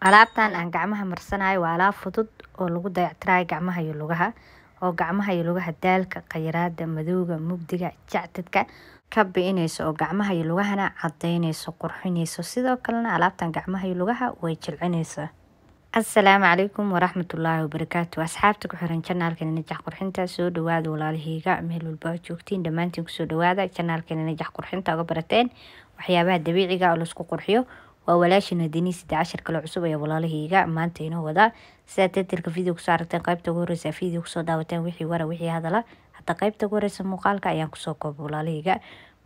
Alaabtan aan gacmaha marsanayo waa alaab fudud oo lagu dayactiraayo gacmaha iyo lugaha oo gacmaha iyo lugaha daalka, qayraada, madowga, mugdiga, jacdadka ka bi-inayso oo gacmaha iyo lugahana caddaynayso, qurxinayso. Sidoo kalena alaabtan gacmaha iyo lugaha way jilcinaysaa. Assalaamu calaykum waraxmatullaahi wabarakaatu. Asxaabta ku xiran janaalkeena Najax Qurxinta soo dhowaada walaalahayga meel walba joogtiin dhammaantiin ku soo dhowaada Najax Qurxinta uga barateen waxyaabaha dabiiciga ah oo la qurxiyo waa walaashina deniis saddex casharka le cusub ayaa walaalahayga maanta inoo wadaa sidaa tartarka video kusoo aragteen qaybta ugu horeysa video kusoo daawateen wixii wara wixii hadala hadda qaybta ugu horeysa muuqaalka ayaan kusoo kooba walaalahayga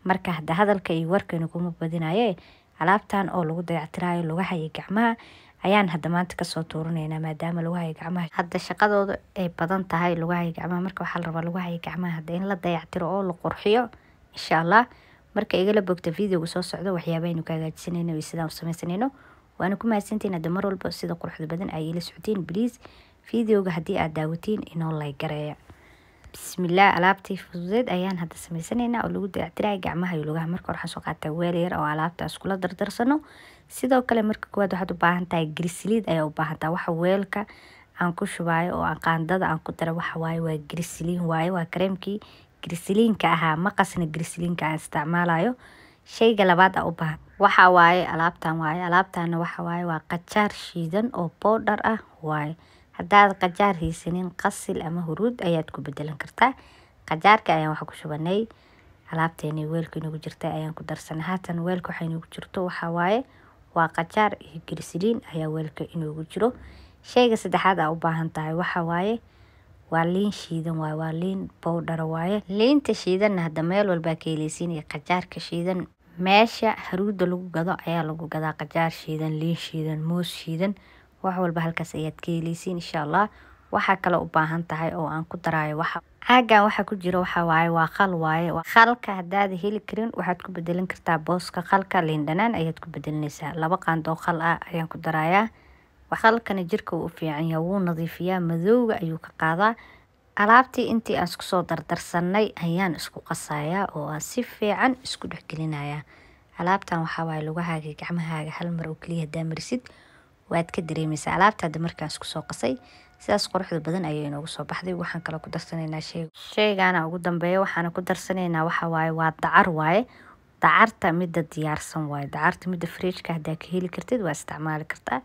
marka hadda hadalka iyo warkaynu kuma badinaye alaabtan oo lagu dayactirayo lugahaya gacmaha ayaan hadda maanta kasoo tuurinayna maadaama lugahaya gacmaha hadda shaqadooda ay badan tahay lugahaya gacmaha marka waxaa la rabaa lugahaya gacmaha hadda in la dayactiro oo la qurxiyo insha allah marka igala bogta videoga soo socda waxyaaba aynu ka hagaajisanayno iyo sidaan u samaysanayno waana ku mahadsantiin hadda mar walba sida quruxda badan ay ila socdeen bliis videoga haddii aad daawatiin inoo laygareeya bismillaah alaabtii fududeed ayaan hadda samaysanaynaa oo lagu dayactiraaya gacmaha iyo lugaha marka waxaan soo qaataa weel yar oo alaabtaas kula dardarsano sidoo kale marka koowaad waxaad u baahan tahay grisiliid ayaa u baahan tahay waxa weelka aan ku shubaayo oo aan qaandada aan ku dara waxa waaye waa grisiliin waaye waa kareemkii grisiliinka ahaa maqasna qasna grisiliinka aan isticmaalayo shayga labaad aa u waxa waaye alaabtan waaye alaabtana waxa waaye waa qajaar shiidan oo boodhar ah waaye haddaad qajaar haysanin qasil ama huruud ayaad ku bedelan kartaa qajaarka ayaan waxa ku shubanay alaabteeni weelka inagu jirta ayaan ku darsanay haatan weelka waxa inagu jirto waxa waaye waa qajaar iyo grisiliin ayaa weelka inoogu jiro shayga saddexaad aa u baahan tahay waxa waaye waa liin shiidan waay waa liin bowdhar waaye liinta shiidanna hadda meel walbaa ka heleysiinaya qajaarka shiidan meesha haruuda lagu gado ayaa lagu gadaa qajaar shiidan liin shiidan moos shiidan wax walba halkaas ayaad ka heleysiin insha allah waxaa kale u baahan tahay oo aan ku daraayo waxa caagan waxaa ku jira waxa waaye waa qal waaye qalka haddaada heli karin waxaad ku bedelin kartaa booska khalka liin dhanaan ayaad ku bedelinaysaa laba qaandoo qal ah ayaan ku darayaa bakhalkani jirka wuu u fiican yahay wuu nadiifiyaa madowga ayuu ka qaadaa alaabtii intii aan isku soo dardarsanay ayaan isku qasayaa oo aan si fiican isku dhexgelinayaa alaabtan waxaa waaye lugahaaga gacmahaaga hal mar oo keliya hadaa marisid waad ka dareemaysaa alaabta hadda markaan isku soo qasay sidaas quruxda badan ayay inoogu soo baxday waxaan kale ku darsanaynaa shey sheygaana ugu dambeeya waxaana ku darsanaynaa waxa waaye waa dacar waaye dacarta midda diyaarsan waaye dacarta midda fridgeka haddaa ka heli kartid waa isticmaali kartaa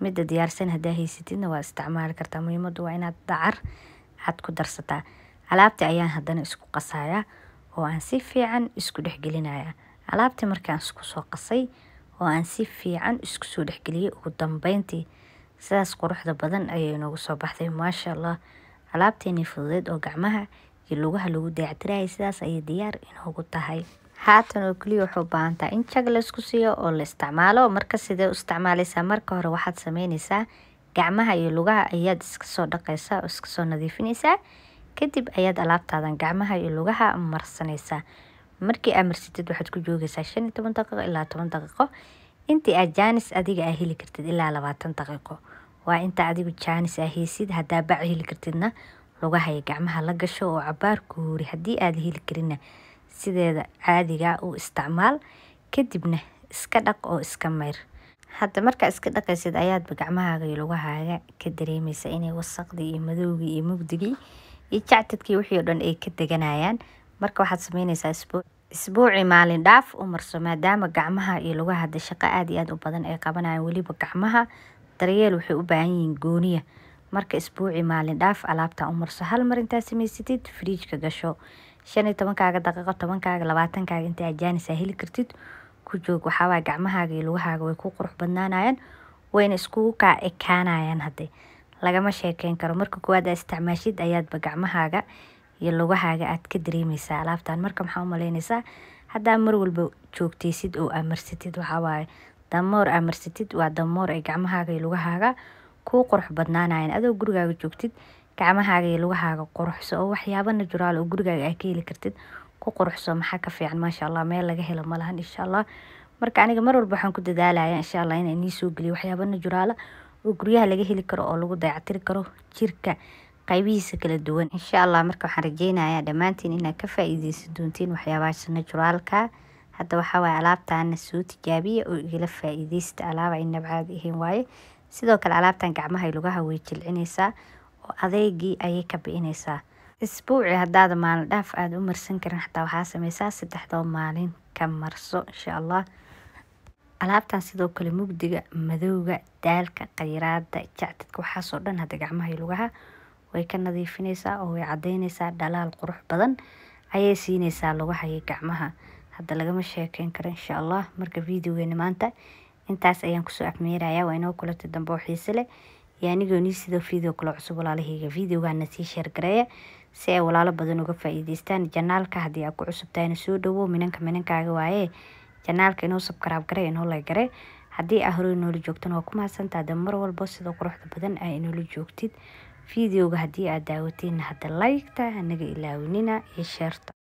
mida diyaarsan hadaa haysatidna waa isticmaali kartaa muhiimadu waa inaad dacar cad ku darsataa alaabta ayaan haddana isku qasayaa oo aan si fiican isku dhexgelinayaa alaabtii markaan isku soo qasay oo aan si fiican isku soo dhexgeliyay ugu dambeyntii sidaas quruxda badan ayay noogu soo baxday maasha allah alaabteenii fududeed oo gacmaha iyo lugaha lagu dayactiraayay sidaas ayay diyaar inoogu tahay haatan oo keliya waxay u in jag la isku siiyo oo la isticmaalo marka sidee u isticmaalaysaa marka hore waxaad sameynaysaa gacmaha iyo lugaha ayaad iska soo dhaqaysaa oo iska soo nadiifinaysaa kadib ayaad alaabtaadan gacmaha iyo lugaha marsanaysaa markii aad marsatid waxaad ku joogaysaa shan iyo toban daqiiqo ilaa toban daqiiqo intii aad jaanis adiga aa heli kartid ilaa labaatan daqiiqo waa inta adigu jaanis aa heysid haddaa bac heli kartidna lugaha iyo gacmaha la gasho oo cabaar ku haddii aad heli karinna sideeda caadiga ah u isticmaal kadibna iska dhaq oo iska mayr hadda markaa iska dhaqaysid ayaadba gacmahaaga iyo lugahaaga ka dareemaysaa inay wasaqdii iyo madowgii iyo mugdigii iyo jactadkii wixii oo dhan ay ka deganayaan marka waxaad samaynaysaa isbuuc isbuuci maalin dhaaf u marso maadaama gacmaha iyo lugaha hadda shaqo aada iyo aada u badan ay qabanayaan weliba gacmaha daryeel waxay u baahan yihiin gooniya marka isbuuci maalin dhaaf alaabtaa u marso hal mar intaad samaysatid friijka gasho shan tobankaaga daqiiqo tobankaaga labaatankaaga inta ajaanisaa heli kartid ku joog waxaawaa gacmahaaga iyo lugahaaga way ku qurux badnaanayaan wayna iskugu kaa ekaanayaan hadde lagama sheekeyn karo marka kowaad aa isticmaashid ayaadba gacmahaaga iyo lugahaaga aad ka dareemeysaa alaabtan marka maxaa umalaynaysaa haddaa mar walba joogtaysid oo aamarsatid waxaawaaye damoor aamarsatid waa damoor ay gacmahaaga iyo lugahaaga kuu qurux badnaanayaan adoo gurigaaga joogtid gacmahaaga iyo lugahaaga quruxso oo waxyaabo natural oo gurigaaga aa ka heli kartid ku quruxso maxaa ka fiican maasha allah meel laga helo malahan insha allah marka aniga mar walba waxaan ku dadaalaya insha allah inaan iisoo geliyo waxyaabo naturaala oo guryaha laga heli karo oo lagu dayactiri karo jirka qaybihiisa kala duwan insha allah marka waxaan rajeynaya dhammaantiin inaad ka faa'iideysan doontiin waxyaabahaas naturaalka hadda waxaa waaye alaabtaana soo tijaabiya oo igala faa'iideysta alaaba ay nabcaad ahayn waaye sidoo kale alaabtan gacmaha iyo lugaha way jilcinaysaa oo adeegii ayay ka bi'inaysaa isbuuci haddaada maalin dhaaf aada u marsan karin xataa waxaa sameysaa saddexdoo maalin ka marso insha allah alaabtan sidoo kale mugdiga madowga daalka khayraada jacdadka waxaasoo dhan hadda gacmaha iyo lugaha way ka nadiifinaysaa oo way caddaynaysaa dhalaal qurux badan ayay siinaysaa lugaha iyo gacmaha hadda lagama sheekeyn karo insha allah marka videogeena maanta intaas ayaan kusoo afmeerayaa waa inoo kulanta dambe oo xiise leh yaa anigoonii sidoo video kale cusub walaalahayga videogana sii sheergareeya si ay walaalo badan uga faa'iideystaan janaalka haddii aad ku cusub tahayna soo dhawow minanka minankaaga waaye janaalka inuu sabkaraab gare inuu lay gare haddii aa horey inoola joogtan waa ku mahadsantaha mar walba sidoo quruxda badan aa inoola joogtid videoga haddii aad daawateenna hadda laykta anaga ilaawinina iyo sheerta